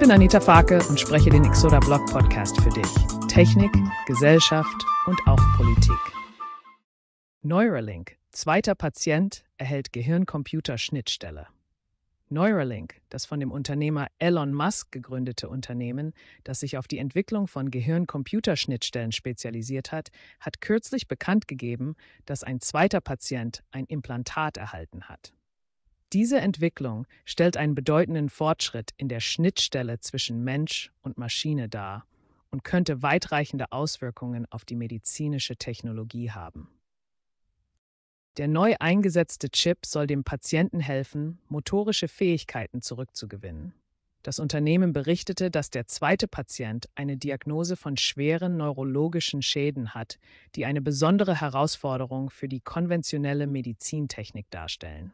bin Anita Farke und spreche den Exoda Blog Podcast für dich. Technik, Gesellschaft und auch Politik. Neuralink, zweiter Patient, erhält Gehirn-Computer-Schnittstelle. Neuralink, das von dem Unternehmer Elon Musk gegründete Unternehmen, das sich auf die Entwicklung von Gehirn-Computerschnittstellen spezialisiert hat, hat kürzlich bekannt gegeben, dass ein zweiter Patient ein Implantat erhalten hat. Diese Entwicklung stellt einen bedeutenden Fortschritt in der Schnittstelle zwischen Mensch und Maschine dar und könnte weitreichende Auswirkungen auf die medizinische Technologie haben. Der neu eingesetzte Chip soll dem Patienten helfen, motorische Fähigkeiten zurückzugewinnen. Das Unternehmen berichtete, dass der zweite Patient eine Diagnose von schweren neurologischen Schäden hat, die eine besondere Herausforderung für die konventionelle Medizintechnik darstellen.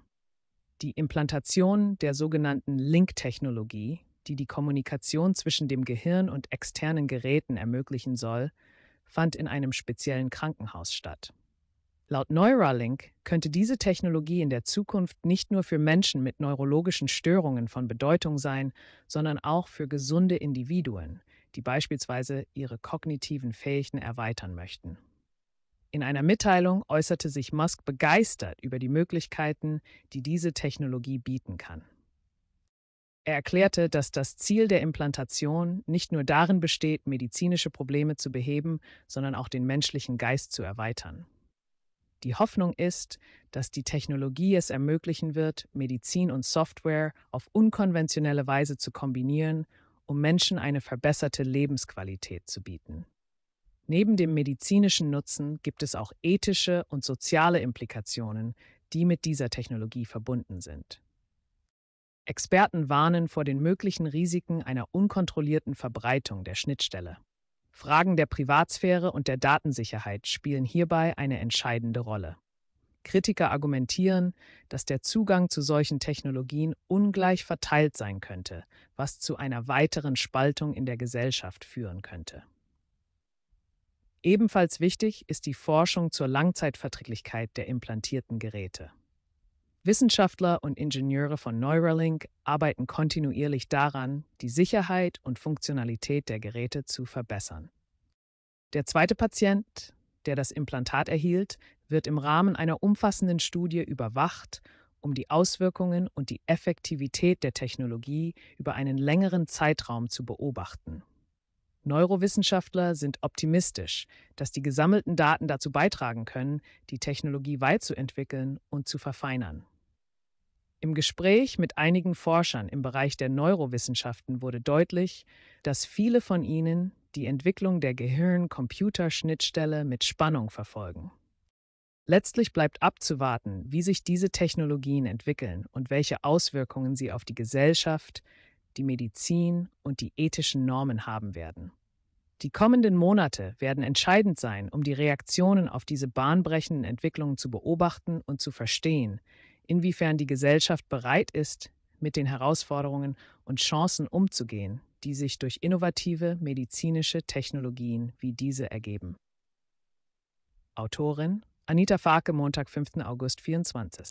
Die Implantation der sogenannten Link-Technologie, die die Kommunikation zwischen dem Gehirn und externen Geräten ermöglichen soll, fand in einem speziellen Krankenhaus statt. Laut Neuralink könnte diese Technologie in der Zukunft nicht nur für Menschen mit neurologischen Störungen von Bedeutung sein, sondern auch für gesunde Individuen, die beispielsweise ihre kognitiven Fähigkeiten erweitern möchten. In einer Mitteilung äußerte sich Musk begeistert über die Möglichkeiten, die diese Technologie bieten kann. Er erklärte, dass das Ziel der Implantation nicht nur darin besteht, medizinische Probleme zu beheben, sondern auch den menschlichen Geist zu erweitern. Die Hoffnung ist, dass die Technologie es ermöglichen wird, Medizin und Software auf unkonventionelle Weise zu kombinieren, um Menschen eine verbesserte Lebensqualität zu bieten. Neben dem medizinischen Nutzen gibt es auch ethische und soziale Implikationen, die mit dieser Technologie verbunden sind. Experten warnen vor den möglichen Risiken einer unkontrollierten Verbreitung der Schnittstelle. Fragen der Privatsphäre und der Datensicherheit spielen hierbei eine entscheidende Rolle. Kritiker argumentieren, dass der Zugang zu solchen Technologien ungleich verteilt sein könnte, was zu einer weiteren Spaltung in der Gesellschaft führen könnte. Ebenfalls wichtig ist die Forschung zur Langzeitverträglichkeit der implantierten Geräte. Wissenschaftler und Ingenieure von Neuralink arbeiten kontinuierlich daran, die Sicherheit und Funktionalität der Geräte zu verbessern. Der zweite Patient, der das Implantat erhielt, wird im Rahmen einer umfassenden Studie überwacht, um die Auswirkungen und die Effektivität der Technologie über einen längeren Zeitraum zu beobachten. Neurowissenschaftler sind optimistisch, dass die gesammelten Daten dazu beitragen können, die Technologie weit zu entwickeln und zu verfeinern. Im Gespräch mit einigen Forschern im Bereich der Neurowissenschaften wurde deutlich, dass viele von ihnen die Entwicklung der Gehirn-Computer-Schnittstelle mit Spannung verfolgen. Letztlich bleibt abzuwarten, wie sich diese Technologien entwickeln und welche Auswirkungen sie auf die Gesellschaft, die Medizin und die ethischen Normen haben werden. Die kommenden Monate werden entscheidend sein, um die Reaktionen auf diese bahnbrechenden Entwicklungen zu beobachten und zu verstehen, inwiefern die Gesellschaft bereit ist, mit den Herausforderungen und Chancen umzugehen, die sich durch innovative medizinische Technologien wie diese ergeben. Autorin Anita Farke, Montag, 5. August 24.